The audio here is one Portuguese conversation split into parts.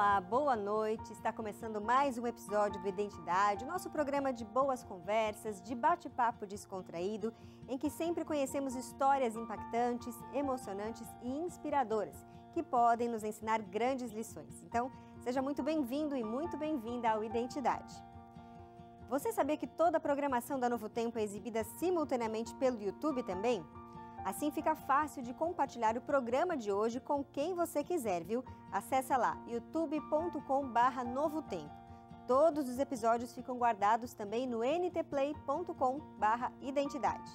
Olá, boa noite. Está começando mais um episódio do Identidade, nosso programa de boas conversas, de bate-papo descontraído, em que sempre conhecemos histórias impactantes, emocionantes e inspiradoras que podem nos ensinar grandes lições. Então, seja muito bem-vindo e muito bem-vinda ao Identidade. Você sabia que toda a programação da Novo Tempo é exibida simultaneamente pelo YouTube também? Assim fica fácil de compartilhar o programa de hoje com quem você quiser, viu? Acesse lá youtube.com/barra Novo Tempo. Todos os episódios ficam guardados também no ntplay.com/barra Identidade.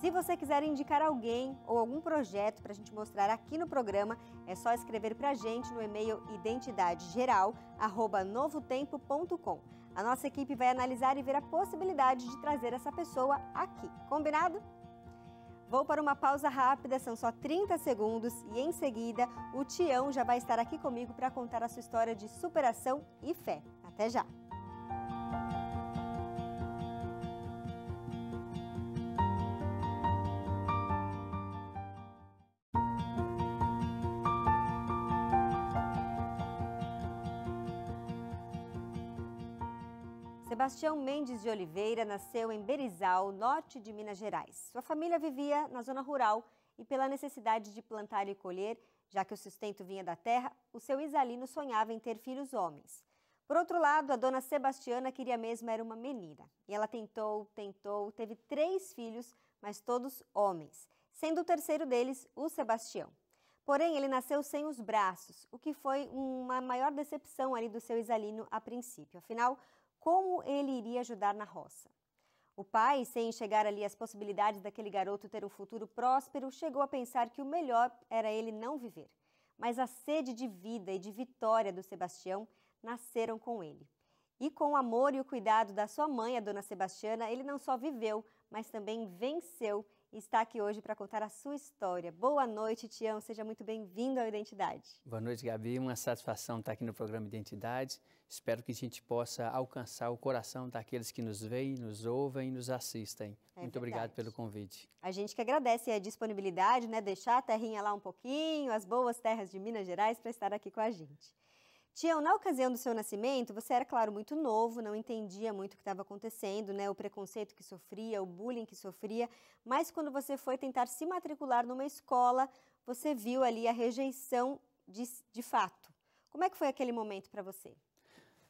Se você quiser indicar alguém ou algum projeto para a gente mostrar aqui no programa, é só escrever para a gente no e-mail identidadegeral@novotempo.com. A nossa equipe vai analisar e ver a possibilidade de trazer essa pessoa aqui. Combinado? Vou para uma pausa rápida, são só 30 segundos e em seguida o Tião já vai estar aqui comigo para contar a sua história de superação e fé. Até já! Sebastião Mendes de Oliveira nasceu em Berizal, norte de Minas Gerais. Sua família vivia na zona rural e, pela necessidade de plantar e colher, já que o sustento vinha da terra, o seu Isalino sonhava em ter filhos homens. Por outro lado, a dona Sebastiana queria mesmo era uma menina. E ela tentou, tentou, teve três filhos, mas todos homens, sendo o terceiro deles o Sebastião. Porém, ele nasceu sem os braços, o que foi uma maior decepção ali do seu Isalino a princípio. Afinal, como ele iria ajudar na roça. O pai, sem enxergar ali as possibilidades daquele garoto ter um futuro próspero, chegou a pensar que o melhor era ele não viver. Mas a sede de vida e de vitória do Sebastião nasceram com ele. E com o amor e o cuidado da sua mãe, a dona Sebastiana, ele não só viveu, mas também venceu está aqui hoje para contar a sua história. Boa noite, Tião. Seja muito bem-vindo ao Identidade. Boa noite, Gabi. Uma satisfação estar aqui no programa Identidade. Espero que a gente possa alcançar o coração daqueles que nos veem, nos ouvem e nos assistem. É muito verdade. obrigado pelo convite. A gente que agradece a disponibilidade, né? Deixar a terrinha lá um pouquinho, as boas terras de Minas Gerais, para estar aqui com a gente. Tião, na ocasião do seu nascimento, você era, claro, muito novo, não entendia muito o que estava acontecendo, né? O preconceito que sofria, o bullying que sofria, mas quando você foi tentar se matricular numa escola, você viu ali a rejeição de, de fato. Como é que foi aquele momento para você?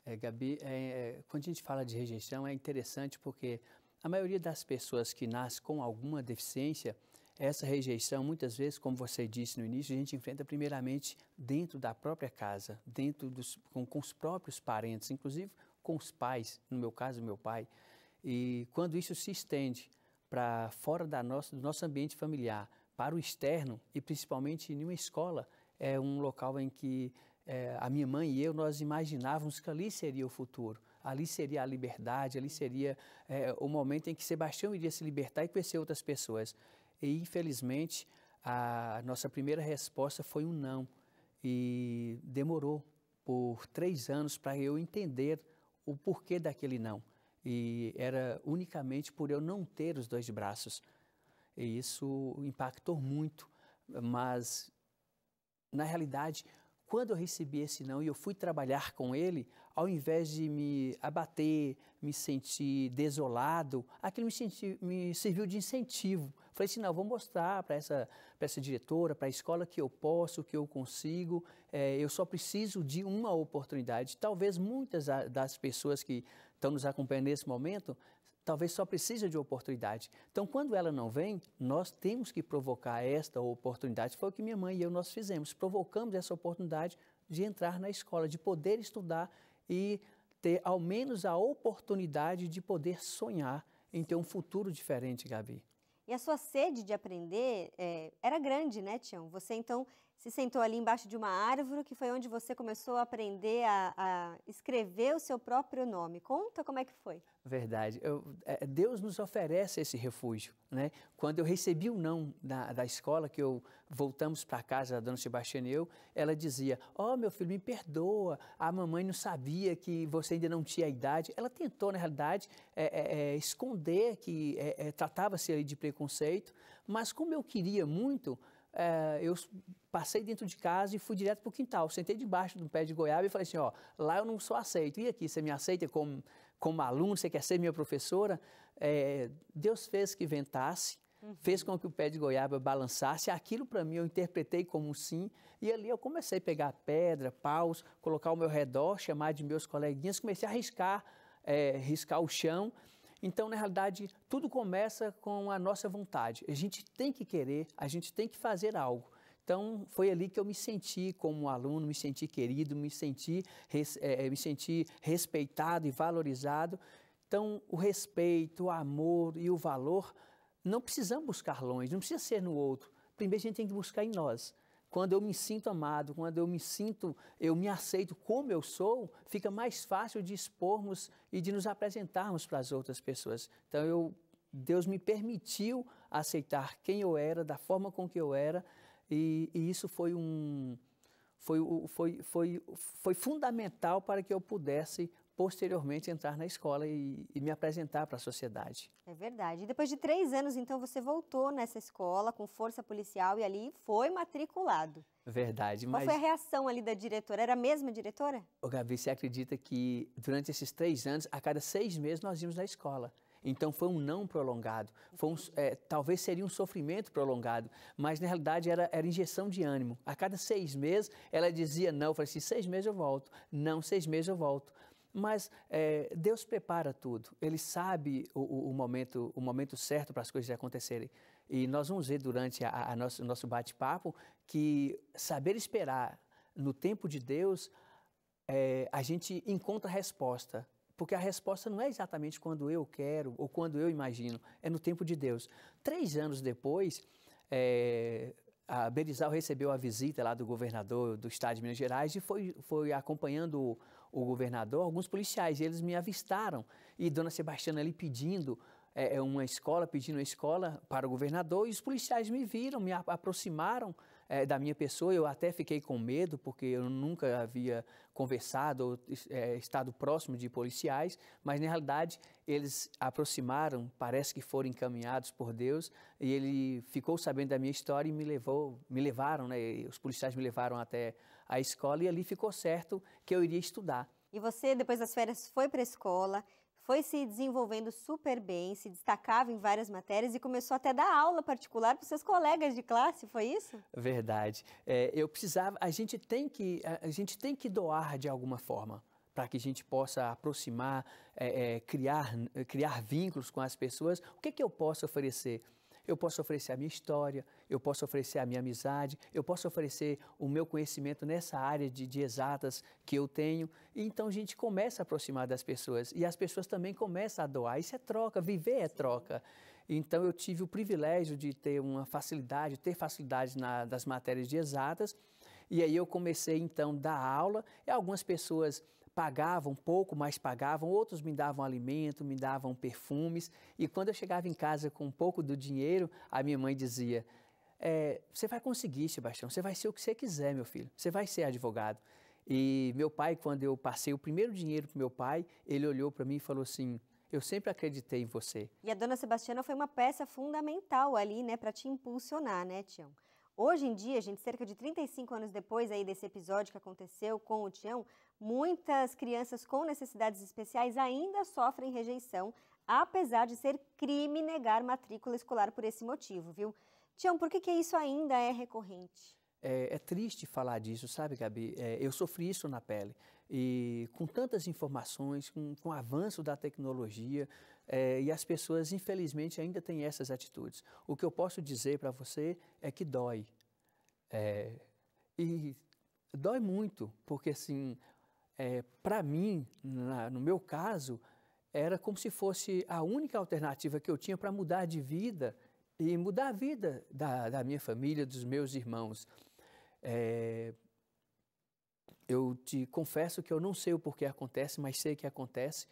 É, Gabi, é, é, quando a gente fala de rejeição, é interessante porque a maioria das pessoas que nasce com alguma deficiência, essa rejeição, muitas vezes, como você disse no início, a gente enfrenta primeiramente dentro da própria casa, dentro dos, com, com os próprios parentes, inclusive com os pais, no meu caso, meu pai. E quando isso se estende para fora da nossa, do nosso ambiente familiar, para o externo e principalmente em uma escola, é um local em que é, a minha mãe e eu nós imaginávamos que ali seria o futuro, ali seria a liberdade, ali seria é, o momento em que Sebastião iria se libertar e conhecer outras pessoas. E infelizmente a nossa primeira resposta foi um não e demorou por três anos para eu entender o porquê daquele não. E era unicamente por eu não ter os dois braços. E isso impactou muito, mas na realidade, quando eu recebi esse não e eu fui trabalhar com ele, ao invés de me abater, me sentir desolado, aquilo me, senti, me serviu de incentivo Falei assim, não, vou mostrar para essa, essa diretora, para a escola que eu posso, que eu consigo, é, eu só preciso de uma oportunidade. Talvez muitas das pessoas que estão nos acompanhando nesse momento talvez só precisem de oportunidade. Então, quando ela não vem, nós temos que provocar esta oportunidade. Foi o que minha mãe e eu nós fizemos. Provocamos essa oportunidade de entrar na escola, de poder estudar e ter ao menos a oportunidade de poder sonhar em ter um futuro diferente, Gabi. E a sua sede de aprender é, era grande, né, Tião? Você então se sentou ali embaixo de uma árvore, que foi onde você começou a aprender a, a escrever o seu próprio nome. Conta como é que foi. Verdade. Eu, é, Deus nos oferece esse refúgio. Né? Quando eu recebi o não da, da escola, que eu voltamos para casa, da dona Sebastiana e eu, ela dizia, ó oh, meu filho, me perdoa, a mamãe não sabia que você ainda não tinha a idade. Ela tentou, na realidade, é, é, é esconder que é, é tratava-se de preconceito, mas como eu queria muito, é, eu passei dentro de casa e fui direto para o quintal. Sentei debaixo do pé de goiaba e falei assim: ó, lá eu não sou aceito. E aqui, você me aceita como, como aluno? Você quer ser minha professora? É, Deus fez que ventasse, uhum. fez com que o pé de goiaba balançasse. Aquilo para mim eu interpretei como um sim. E ali eu comecei a pegar pedra, paus, colocar ao meu redor, chamar de meus coleguinhas, comecei a riscar, é, riscar o chão. Então, na realidade, tudo começa com a nossa vontade. A gente tem que querer, a gente tem que fazer algo. Então, foi ali que eu me senti como aluno, me senti querido, me senti, é, me senti respeitado e valorizado. Então, o respeito, o amor e o valor não precisamos buscar longe, não precisa ser no outro. Primeiro, a gente tem que buscar em nós quando eu me sinto amado, quando eu me sinto, eu me aceito como eu sou, fica mais fácil de expormos e de nos apresentarmos para as outras pessoas. Então eu, Deus me permitiu aceitar quem eu era, da forma com que eu era, e, e isso foi um foi, foi, foi, foi fundamental para que eu pudesse posteriormente entrar na escola e, e me apresentar para a sociedade. É verdade. E depois de três anos, então, você voltou nessa escola com força policial e ali foi matriculado. Verdade, mas... Qual foi a reação ali da diretora? Era a mesma diretora? O Gabi, você acredita que durante esses três anos, a cada seis meses nós íamos na escola. Então foi um não prolongado, foi um, é, talvez seria um sofrimento prolongado, mas na realidade era, era injeção de ânimo. A cada seis meses ela dizia não, eu falei assim, seis meses eu volto, não, seis meses eu volto. Mas é, Deus prepara tudo. Ele sabe o, o, momento, o momento certo para as coisas acontecerem. E nós vamos ver durante a, a nosso, nosso bate-papo que saber esperar no tempo de Deus, é, a gente encontra a resposta. Porque a resposta não é exatamente quando eu quero ou quando eu imagino, é no tempo de Deus. Três anos depois, é, a Berizal recebeu a visita lá do governador do estado de Minas Gerais e foi, foi acompanhando o, o governador, alguns policiais, e eles me avistaram. E Dona Sebastiana ali pedindo é, é uma escola, pedindo uma escola para o governador, e os policiais me viram, me aproximaram é, da minha pessoa. Eu até fiquei com medo, porque eu nunca havia conversado ou é, estado próximo de policiais, mas na realidade eles aproximaram, parece que foram encaminhados por Deus, e ele ficou sabendo da minha história e me levou, me levaram, né? Os policiais me levaram até a escola e ali ficou certo que eu iria estudar. E você, depois das férias, foi para a escola, foi se desenvolvendo super bem, se destacava em várias matérias e começou até a dar aula particular para os seus colegas de classe, foi isso? Verdade. É, eu precisava, a gente tem que, a, a gente tem que doar de alguma forma para que a gente possa aproximar, é, é, criar, criar vínculos com as pessoas. O que, que eu posso oferecer? Eu posso oferecer a minha história, eu posso oferecer a minha amizade, eu posso oferecer o meu conhecimento nessa área de, de exatas que eu tenho. E então a gente começa a aproximar das pessoas e as pessoas também começam a doar. Isso é troca, viver é troca. Então eu tive o privilégio de ter uma facilidade, ter facilidade na, das matérias de exatas. E aí eu comecei então a dar aula e algumas pessoas pagavam pouco, mas pagavam, outros me davam alimento, me davam perfumes. E quando eu chegava em casa com um pouco do dinheiro, a minha mãe dizia: é, Você vai conseguir, Sebastião, você vai ser o que você quiser, meu filho, você vai ser advogado. E meu pai, quando eu passei o primeiro dinheiro para meu pai, ele olhou para mim e falou assim: eu sempre acreditei em você. E a dona Sebastiana foi uma peça fundamental ali, né, para te impulsionar, né, Tião? Hoje em dia, gente, cerca de 35 anos depois aí desse episódio que aconteceu com o Tião, muitas crianças com necessidades especiais ainda sofrem rejeição, apesar de ser crime negar matrícula escolar por esse motivo, viu? Tião, por que, que isso ainda é recorrente? É, é triste falar disso, sabe, Gabi? É, eu sofri isso na pele. E com tantas informações, com, com o avanço da tecnologia, é, e as pessoas, infelizmente, ainda têm essas atitudes. O que eu posso dizer para você é que dói. É, e dói muito, porque assim, é, para mim, na, no meu caso, era como se fosse a única alternativa que eu tinha para mudar de vida e mudar a vida da, da minha família, dos meus irmãos. É, eu te confesso que eu não sei o porquê acontece, mas sei que acontece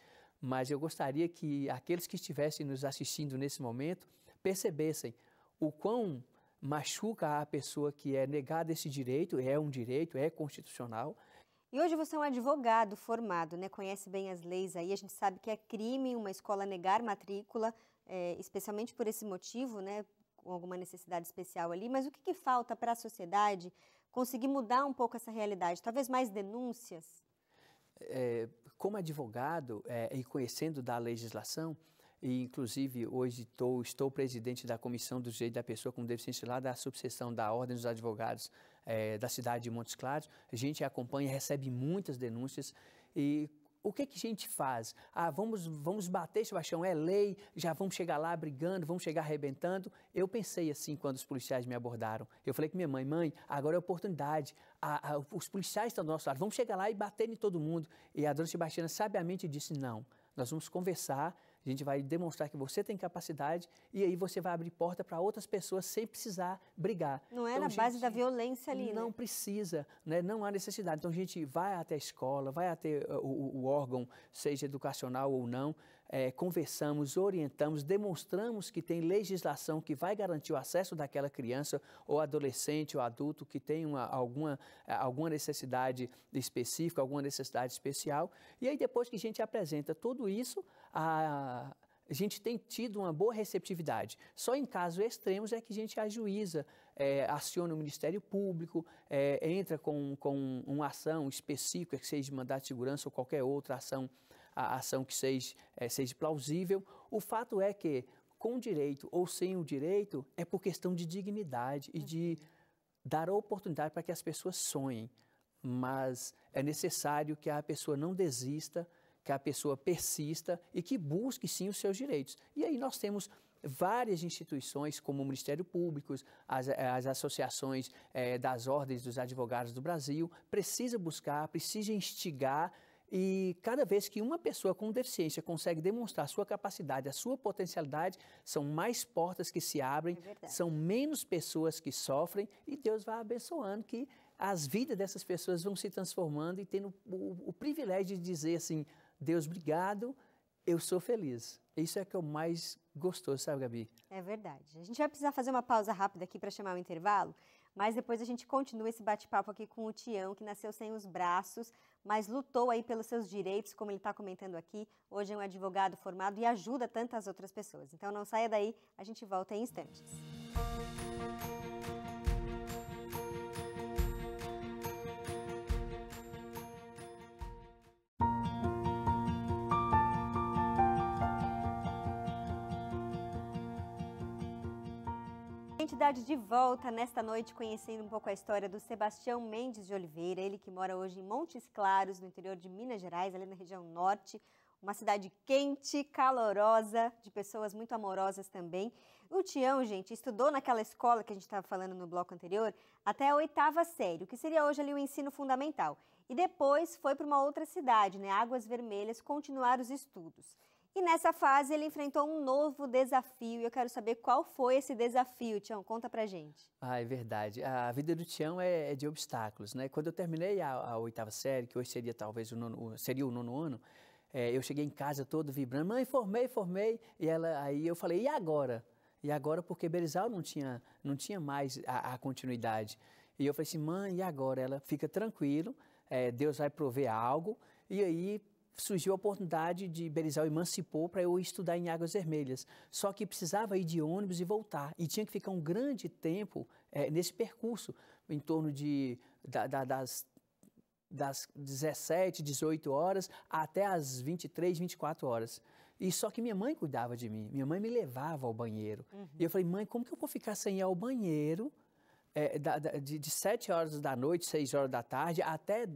mas eu gostaria que aqueles que estivessem nos assistindo nesse momento percebessem o quão machuca a pessoa que é negada esse direito, é um direito, é constitucional. E hoje você é um advogado formado, né? conhece bem as leis aí, a gente sabe que é crime uma escola negar matrícula, é, especialmente por esse motivo, né? com alguma necessidade especial ali, mas o que, que falta para a sociedade conseguir mudar um pouco essa realidade? Talvez mais denúncias? É, como advogado é, e conhecendo da legislação, e inclusive hoje estou, estou presidente da Comissão do Direito da Pessoa com Deficiência lá da subseção da Ordem dos Advogados é, da cidade de Montes Claros, a gente acompanha, recebe muitas denúncias e o que, que a gente faz? Ah, vamos, vamos bater, Sebastião, é lei, já vamos chegar lá brigando, vamos chegar arrebentando. Eu pensei assim quando os policiais me abordaram. Eu falei com minha mãe, mãe, agora é oportunidade, a, a, os policiais estão do nosso lado, vamos chegar lá e bater em todo mundo. E a dona Sebastiana sabiamente disse, não, nós vamos conversar, a gente vai demonstrar que você tem capacidade e aí você vai abrir porta para outras pessoas sem precisar brigar. Não é então, na gente, base da violência ali, Não né? precisa, né? não há necessidade. Então a gente vai até a escola, vai até eh, o, o órgão, seja educacional ou não, é, conversamos, orientamos, demonstramos que tem legislação que vai garantir o acesso daquela criança ou adolescente ou adulto que tem uma, alguma, é, alguma necessidade específica, alguma necessidade especial. E aí, depois que a gente apresenta tudo isso, a, a gente tem tido uma boa receptividade. Só em casos extremos é que a gente ajuiza, é, aciona o Ministério Público, é, entra com, com uma ação específica, que seja de mandato de segurança ou qualquer outra ação a ação que seja, é, seja plausível. O fato é que, com direito ou sem o direito, é por questão de dignidade e de dar oportunidade para que as pessoas sonhem. Mas é necessário que a pessoa não desista, que a pessoa persista e que busque sim os seus direitos. E aí nós temos várias instituições, como o Ministério Público, as, as associações é, das ordens dos advogados do Brasil, precisa buscar, precisa instigar e cada vez que uma pessoa com deficiência consegue demonstrar sua capacidade, a sua potencialidade, são mais portas que se abrem, é são menos pessoas que sofrem e Deus vai abençoando que as vidas dessas pessoas vão se transformando e tendo o, o, o privilégio de dizer assim: Deus, obrigado, eu sou feliz. Isso é que eu é mais gostoso, sabe, Gabi? É verdade. A gente vai precisar fazer uma pausa rápida aqui para chamar o intervalo, mas depois a gente continua esse bate-papo aqui com o Tião, que nasceu sem os braços, mas lutou aí pelos seus direitos, como ele está comentando aqui. Hoje é um advogado formado e ajuda tantas outras pessoas. Então não saia daí, a gente volta em instantes. Música Identidade de volta nesta noite, conhecendo um pouco a história do Sebastião Mendes de Oliveira, ele que mora hoje em Montes Claros, no interior de Minas Gerais, ali na região norte, uma cidade quente, calorosa, de pessoas muito amorosas também. O Tião, gente, estudou naquela escola que a gente estava falando no bloco anterior até a oitava série, o que seria hoje ali o ensino fundamental. E depois foi para uma outra cidade, né, Águas Vermelhas, continuar os estudos. E nessa fase ele enfrentou um novo desafio. E eu quero saber qual foi esse desafio, Tião. Conta pra gente. Ah, é verdade. A vida do Tião é, é de obstáculos, né? Quando eu terminei a, a, oitava série, que hoje seria talvez o nono, seria o nono ano, é, eu cheguei em casa todo vibrando, mãe, formei, formei. E ela, aí eu falei, e agora? E agora porque Berizal não tinha, não tinha mais a, a continuidade. E eu falei assim, mãe, e agora? Ela fica tranquilo, é, Deus vai prover algo. E aí surgiu a oportunidade de Berizal emancipou para eu estudar em Águas Vermelhas. Só que precisava ir de ônibus e voltar. E tinha que ficar um grande tempo é, nesse percurso, em torno de, da, da, das, das 17, 18 horas até as 23, 24 horas. E só que minha mãe cuidava de mim. Minha mãe me levava ao banheiro. Uhum. E eu falei, mãe, como que eu vou ficar sem ir ao banheiro é, da, de, de 7 horas da noite, 6 horas da tarde, até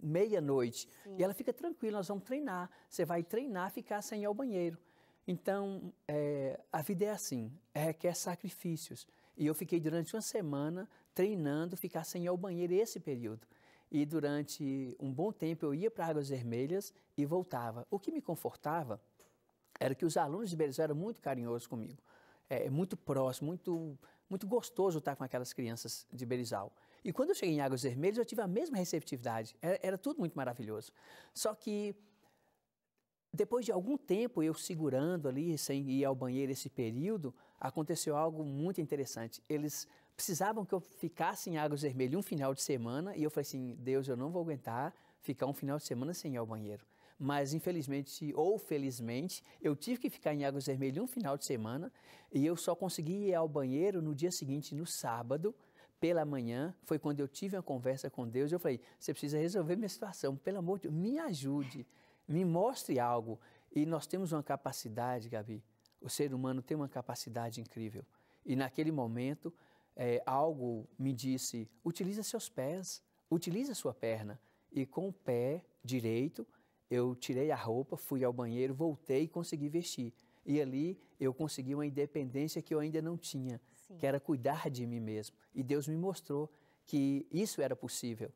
meia-noite. E ela fica tranquila, nós vamos treinar. Você vai treinar ficar sem ir ao banheiro. Então, é, a vida é assim, requer sacrifícios. E eu fiquei durante uma semana treinando ficar sem ir ao banheiro esse período. E durante um bom tempo eu ia para Águas Vermelhas e voltava. O que me confortava era que os alunos de Belo eram muito carinhosos comigo, é, muito próximos, muito muito gostoso estar com aquelas crianças de Berizal. E quando eu cheguei em Águas Vermelhas, eu tive a mesma receptividade. Era, é, era, tudo muito maravilhoso. Só que depois de algum tempo eu segurando ali, sem ir ao banheiro esse período, aconteceu algo muito interessante. Eles precisavam que eu ficasse em Águas Vermelhas um final de semana e eu falei assim: Deus, eu não vou aguentar ficar um final de semana sem ir ao banheiro mas infelizmente ou felizmente, eu tive que ficar em Águas Vermelhas um final de semana e eu só consegui ir ao banheiro no dia seguinte, no sábado, pela manhã, foi quando eu tive uma conversa com Deus. Eu falei: você precisa resolver minha situação, pelo amor de Deus, me ajude, me mostre algo. E nós temos uma capacidade, Gabi, o ser humano tem uma capacidade incrível. E naquele momento, é, algo me disse: utiliza seus pés, utiliza sua perna. E com o pé direito, eu tirei a roupa, fui ao banheiro, voltei e consegui vestir. E ali eu consegui uma independência que eu ainda não tinha, Sim. que era cuidar de mim mesmo. E Deus me mostrou que isso era possível.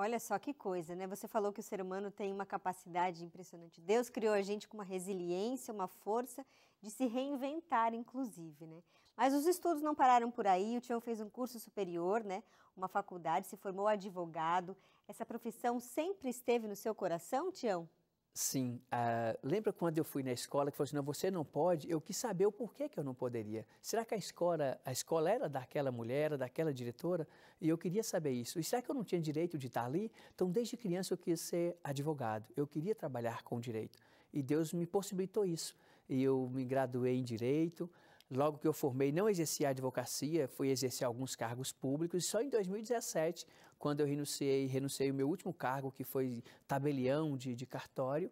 Olha só que coisa, né? Você falou que o ser humano tem uma capacidade impressionante. Deus criou a gente com uma resiliência, uma força de se reinventar, inclusive, né? Mas os estudos não pararam por aí. O Tião fez um curso superior, né? Uma faculdade, se formou advogado. Essa profissão sempre esteve no seu coração, Tião? Sim. Uh, lembra quando eu fui na escola que falou assim, não, você não pode? Eu quis saber o porquê que eu não poderia. Será que a escola, a escola era daquela mulher, era daquela diretora? E eu queria saber isso. E será que eu não tinha direito de estar ali? Então, desde criança eu quis ser advogado. Eu queria trabalhar com direito. E Deus me possibilitou isso. E eu me graduei em direito, Logo que eu formei, não exerci a advocacia, fui exercer alguns cargos públicos, e só em 2017, quando eu renunciei, renunciei o meu último cargo, que foi tabelião de, de cartório,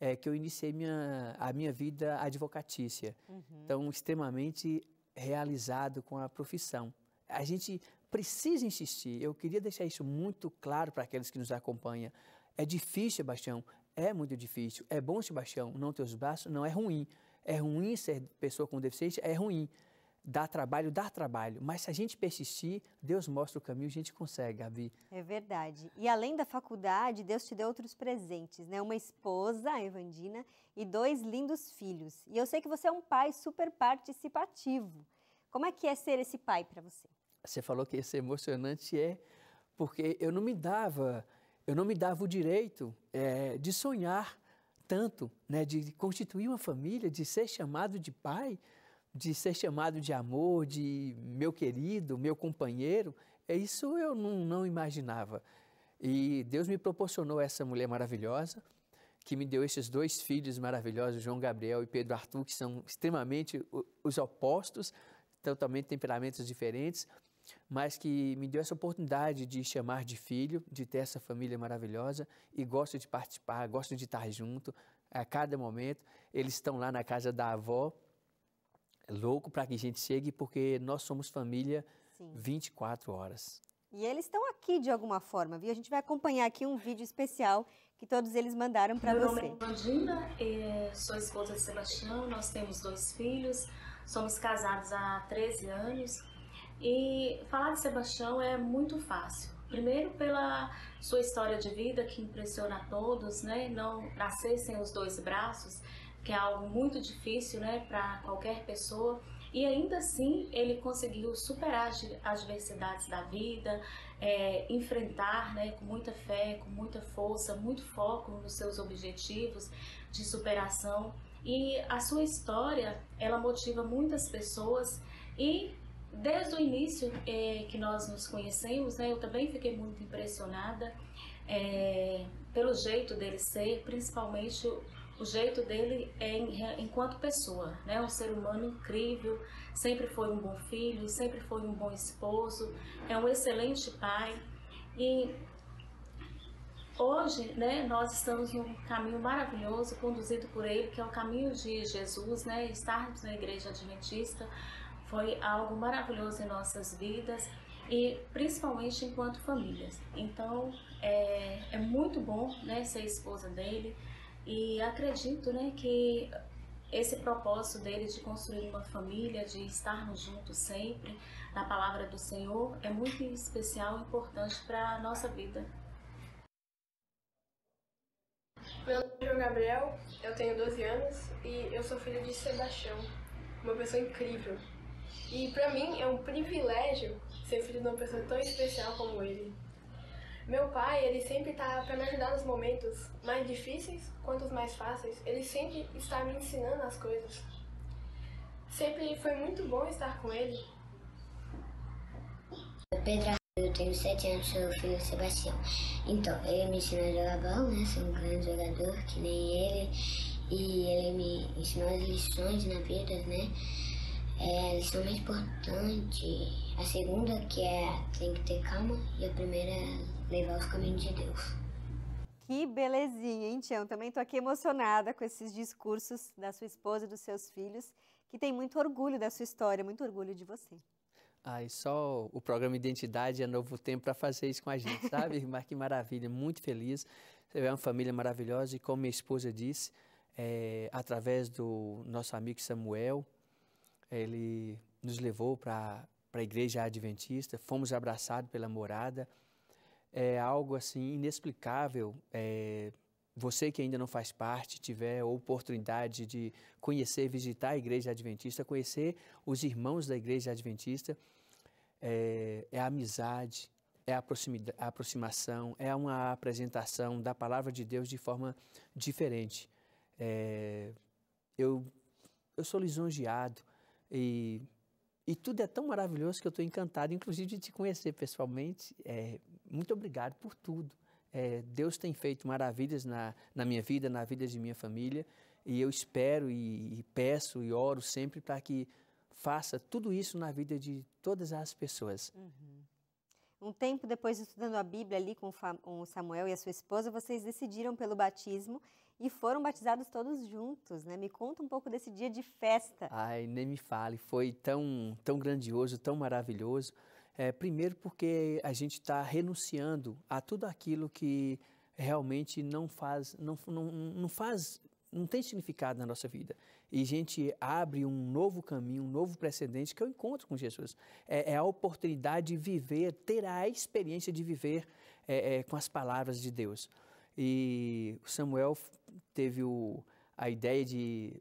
é, que eu iniciei minha, a minha vida advocatícia. Uhum. Então, extremamente realizado com a profissão. A gente precisa insistir, eu queria deixar isso muito claro para aqueles que nos acompanham. É difícil, Sebastião, é muito difícil. É bom, Sebastião, não ter os braços não é ruim, é ruim ser pessoa com deficiência? É ruim. Dá trabalho, dá trabalho. Mas se a gente persistir, Deus mostra o caminho, a gente consegue, Gabi. É verdade. E além da faculdade, Deus te deu outros presentes, né? Uma esposa, a Evandina, e dois lindos filhos. E eu sei que você é um pai super participativo. Como é que é ser esse pai para você? Você falou que ia ser emocionante, é, porque eu não me dava, eu não me dava o direito é, de sonhar tanto, né, de constituir uma família, de ser chamado de pai, de ser chamado de amor, de meu querido, meu companheiro, é isso eu não, não imaginava. E Deus me proporcionou essa mulher maravilhosa, que me deu esses dois filhos maravilhosos, João Gabriel e Pedro Arthur, que são extremamente os opostos, totalmente temperamentos diferentes, mas que me deu essa oportunidade de chamar de filho, de ter essa família maravilhosa e gosto de participar, gosto de estar junto a cada momento. Eles estão lá na casa da avó, é louco para que a gente chegue, porque nós somos família Sim. 24 horas. E eles estão aqui de alguma forma, viu? A gente vai acompanhar aqui um vídeo especial que todos eles mandaram para você. Meu nome é Dinda, é, sou esposa de Sebastião, nós temos dois filhos, somos casados há 13 anos. E falar de Sebastião é muito fácil. Primeiro pela sua história de vida que impressiona a todos, né? Não nascer sem os dois braços, que é algo muito difícil, né, para qualquer pessoa. E ainda assim ele conseguiu superar as adversidades da vida, é, enfrentar né, com muita fé, com muita força, muito foco nos seus objetivos de superação. E a sua história, ela motiva muitas pessoas e desde o início é, que nós nos conhecemos, né, eu também fiquei muito impressionada é, pelo jeito dele ser, principalmente o jeito dele é enquanto pessoa, né? Um ser humano incrível, sempre foi um bom filho, sempre foi um bom esposo, é um excelente pai. E hoje, né, nós estamos num caminho maravilhoso conduzido por ele, que é o caminho de Jesus, né? Estarmos na igreja adventista foi algo maravilhoso em nossas vidas e principalmente enquanto famílias. Então é, é muito bom né, ser esposa dele e acredito né, que esse propósito dele de construir uma família, de estarmos juntos sempre na palavra do Senhor é muito especial e importante para a nossa vida. Meu nome é Gabriel, eu tenho 12 anos e eu sou filho de Sebastião, uma pessoa incrível, e para mim é um privilégio ser filho de uma pessoa tão especial como ele. Meu pai, ele sempre está para me ajudar nos momentos mais difíceis quanto os mais fáceis. Ele sempre está me ensinando as coisas. Sempre foi muito bom estar com ele. Pedro, eu tenho 7 anos, sou filho Sebastião. Então, ele me ensinou a jogar bola, né? Sou um grande jogador, que nem ele. E ele me ensinou as lições na vida, né? é extremamente importante. A segunda que é tem que ter calma e a primeira é levar os caminhos de Deus. Que belezinha, hein, Tião? Também estou aqui emocionada com esses discursos da sua esposa e dos seus filhos, que tem muito orgulho da sua história, muito orgulho de você. Ah, e só o programa Identidade é Novo Tempo para fazer isso com a gente, sabe? Mas que maravilha, muito feliz. Você é uma família maravilhosa e, como minha esposa disse, é, através do nosso amigo Samuel, ele nos levou para a igreja adventista, fomos abraçados pela morada. É algo assim inexplicável. É, você que ainda não faz parte, tiver a oportunidade de conhecer, visitar a igreja adventista, conhecer os irmãos da igreja adventista, é, é a amizade, é a, a aproximação, é uma apresentação da palavra de Deus de forma diferente. É, eu, eu sou lisonjeado e, e tudo é tão maravilhoso que eu estou encantado, inclusive, de te conhecer pessoalmente. É, muito obrigado por tudo. É, Deus tem feito maravilhas na, na minha vida, na vida de minha família, e eu espero e, e peço e oro sempre para que faça tudo isso na vida de todas as pessoas. Uhum. Um tempo depois, estudando a Bíblia ali com o Samuel e a sua esposa, vocês decidiram pelo batismo e foram batizados todos juntos, né? Me conta um pouco desse dia de festa. Ai, nem me fale, foi tão, tão grandioso, tão maravilhoso. É, primeiro porque a gente está renunciando a tudo aquilo que realmente não faz, não, não, não faz, não tem significado na nossa vida. E a gente abre um novo caminho, um novo precedente que é o encontro com Jesus. É, é a oportunidade de viver, ter a experiência de viver é, é com as palavras de Deus. E Samuel teve o, a ideia de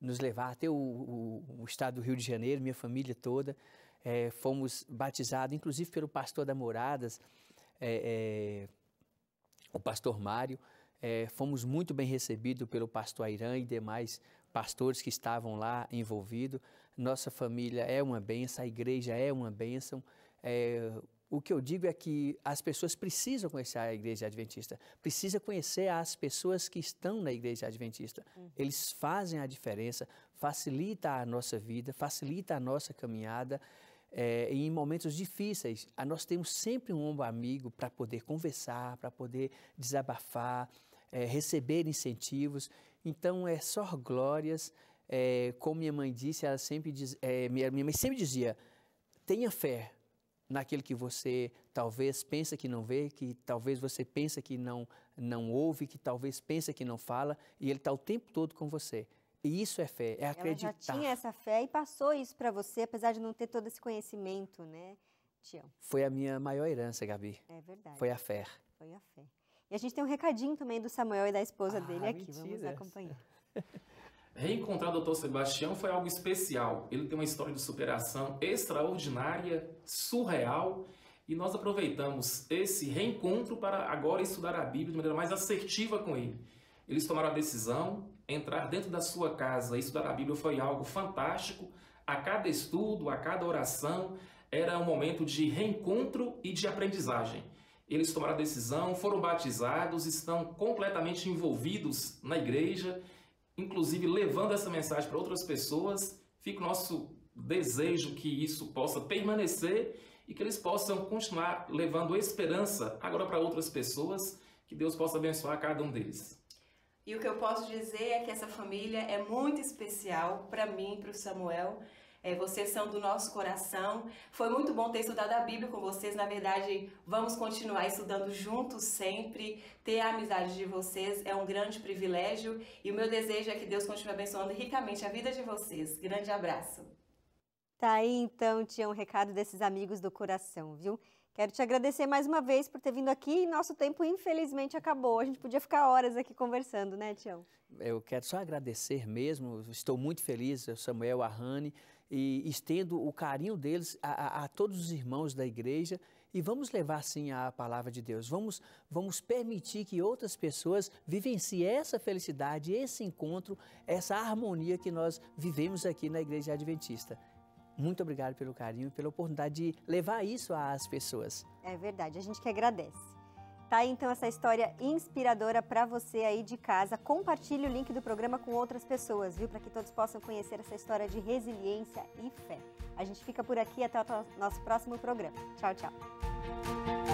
nos levar até o, o, o, estado do Rio de Janeiro, minha família toda. É, fomos batizados, inclusive pelo pastor da Moradas, é, é, o pastor Mário. É, fomos muito bem recebidos pelo pastor Airã e demais pastores que estavam lá envolvidos. Nossa família é uma benção, a igreja é uma bênção. É, o que eu digo é que as pessoas precisam conhecer a igreja adventista, precisa conhecer as pessoas que estão na igreja adventista. Uhum. Eles fazem a diferença, facilita a nossa vida, facilita a nossa caminhada. É, em momentos difíceis, nós temos sempre um ombro amigo para poder conversar, para poder desabafar, é, receber incentivos. Então, é só glórias. É, como minha mãe disse, ela sempre diz, minha, minha mãe sempre dizia: tenha fé, naquilo que você talvez pensa que não vê, que talvez você pensa que não, não ouve, que talvez pensa que não fala, e Ele está o tempo todo com você. E isso é fé, é acreditar. Ela já tinha essa fé e passou isso para você, apesar de não ter todo esse conhecimento, né, Tião? Foi a minha maior herança, Gabi. É verdade. Foi a fé. Foi a fé. E a gente tem um recadinho também do Samuel e da esposa ah, dele aqui, mentiras. vamos acompanhar. Reencontrar o Dr. Sebastião foi algo especial. Ele tem uma história de superação extraordinária, surreal, e nós aproveitamos esse reencontro para agora estudar a Bíblia de maneira mais assertiva com ele. Eles tomaram a decisão, entrar dentro da sua casa e estudar a Bíblia foi algo fantástico. A cada estudo, a cada oração, era um momento de reencontro e de aprendizagem. Eles tomaram a decisão, foram batizados, estão completamente envolvidos na igreja inclusive levando essa mensagem para outras pessoas. Fica o nosso desejo que isso possa permanecer e que eles possam continuar levando esperança agora para outras pessoas. Que Deus possa abençoar cada um deles. E o que eu posso dizer é que essa família é muito especial para mim, para o Samuel. É, vocês são do nosso coração. Foi muito bom ter estudado a Bíblia com vocês. Na verdade, vamos continuar estudando juntos sempre. Ter a amizade de vocês é um grande privilégio e o meu desejo é que Deus continue abençoando ricamente a vida de vocês. Grande abraço. Tá aí então, Tião um recado desses amigos do coração, viu? Quero te agradecer mais uma vez por ter vindo aqui. Nosso tempo, infelizmente, acabou. A gente podia ficar horas aqui conversando, né, Tião? Eu quero só agradecer mesmo. Estou muito feliz, eu, Samuel, a Rani, e estendo o carinho deles a, a, a, todos os irmãos da igreja e vamos levar sim a palavra de Deus. Vamos, vamos permitir que outras pessoas vivenciem essa felicidade, esse encontro, essa harmonia que nós vivemos aqui na Igreja Adventista. Muito obrigado pelo carinho e pela oportunidade de levar isso às pessoas. É verdade, a gente que agradece. Tá aí, então essa história inspiradora para você aí de casa. Compartilhe o link do programa com outras pessoas, viu? Para que todos possam conhecer essa história de resiliência e fé. A gente fica por aqui até o nosso próximo programa. Tchau, tchau.